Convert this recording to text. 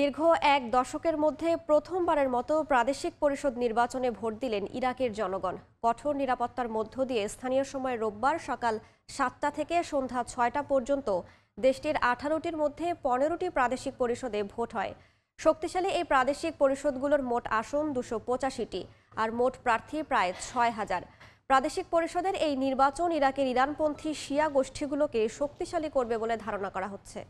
দীর্ঘ এক দশকের মধ্যে প্রথমবারের মতো প্রাদেশিক পরিষদ নির্বাচনে ভোট দিলেন ইরাকের জনগণ কঠোর নিরাপত্তার মধ্য দিয়ে স্থানীয় সময় রোববার সকাল সাতটা থেকে সন্ধ্যা ছয়টা পর্যন্ত দেশটির আঠারোটির মধ্যে পনেরোটি প্রাদেশিক পরিষদে ভোট হয় শক্তিশালী এই প্রাদেশিক পরিষদগুলোর মোট আসন দুশো পঁচাশিটি আর মোট প্রার্থী প্রায় ছয় হাজার প্রাদেশিক পরিষদের এই নির্বাচন ইরাকের ইরানপন্থী শিয়া গোষ্ঠীগুলোকে শক্তিশালী করবে বলে ধারণা করা হচ্ছে